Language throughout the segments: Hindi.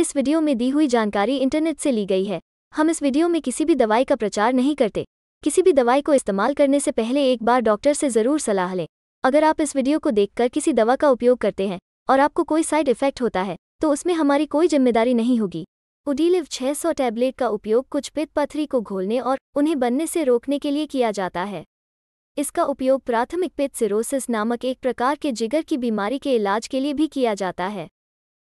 इस वीडियो में दी हुई जानकारी इंटरनेट से ली गई है हम इस वीडियो में किसी भी दवाई का प्रचार नहीं करते किसी भी दवाई को इस्तेमाल करने से पहले एक बार डॉक्टर से ज़रूर सलाह लें अगर आप इस वीडियो को देखकर किसी दवा का उपयोग करते हैं और आपको कोई साइड इफेक्ट होता है तो उसमें हमारी कोई जिम्मेदारी नहीं होगी उडीलिव 600 टैबलेट का उपयोग कुछ पित्त पथरी को घोलने और उन्हें बनने से रोकने के लिए किया जाता है इसका उपयोग प्राथमिक पित्त सिरोसिस नामक एक प्रकार के जिगर की बीमारी के इलाज के लिए भी किया जाता है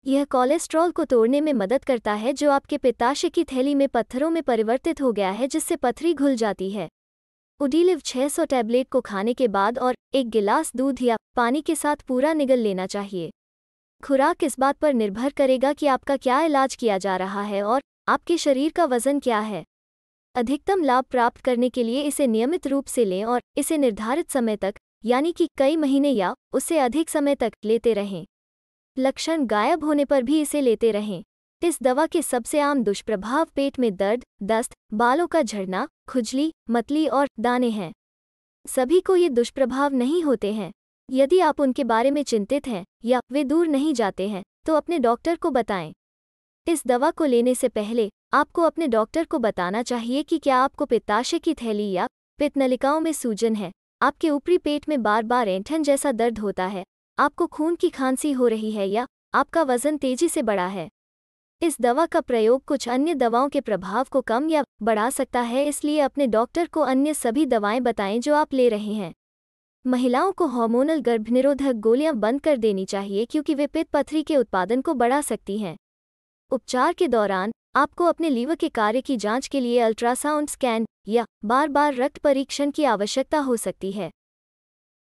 यह कोलेस्ट्रॉल को तोड़ने में मदद करता है जो आपके पिताशय की थैली में पत्थरों में परिवर्तित हो गया है जिससे पथरी घुल जाती है उडीलिव 600 टैबलेट को खाने के बाद और एक गिलास दूध या पानी के साथ पूरा निगल लेना चाहिए खुराक इस बात पर निर्भर करेगा कि आपका क्या इलाज किया जा रहा है और आपके शरीर का वजन क्या है अधिकतम लाभ प्राप्त करने के लिए इसे नियमित रूप से लें और इसे निर्धारित समय तक यानी कि कई महीने या उससे अधिक समय तक लेते रहें लक्षण गायब होने पर भी इसे लेते रहें इस दवा के सबसे आम दुष्प्रभाव पेट में दर्द दस्त बालों का झड़ना खुजली मतली और दाने हैं सभी को ये दुष्प्रभाव नहीं होते हैं यदि आप उनके बारे में चिंतित हैं या वे दूर नहीं जाते हैं तो अपने डॉक्टर को बताएं इस दवा को लेने से पहले आपको अपने डॉक्टर को बताना चाहिए कि क्या आपको पित्ताशय की थैली या पित्तनलिकाओं में सूजन है आपके ऊपरी पेट में बार बार ऐंठन जैसा दर्द होता है आपको खून की खांसी हो रही है या आपका वजन तेजी से बढ़ा है इस दवा का प्रयोग कुछ अन्य दवाओं के प्रभाव को कम या बढ़ा सकता है इसलिए अपने डॉक्टर को अन्य सभी दवाएं बताएं जो आप ले रहे हैं महिलाओं को हार्मोनल गर्भनिरोधक गोलियां बंद कर देनी चाहिए क्योंकि वे पित्त पथरी के उत्पादन को बढ़ा सकती हैं उपचार के दौरान आपको अपने लीवर के कार्य की जांच के लिए अल्ट्रासाउंड स्कैन या बार बार रक्त परीक्षण की आवश्यकता हो सकती है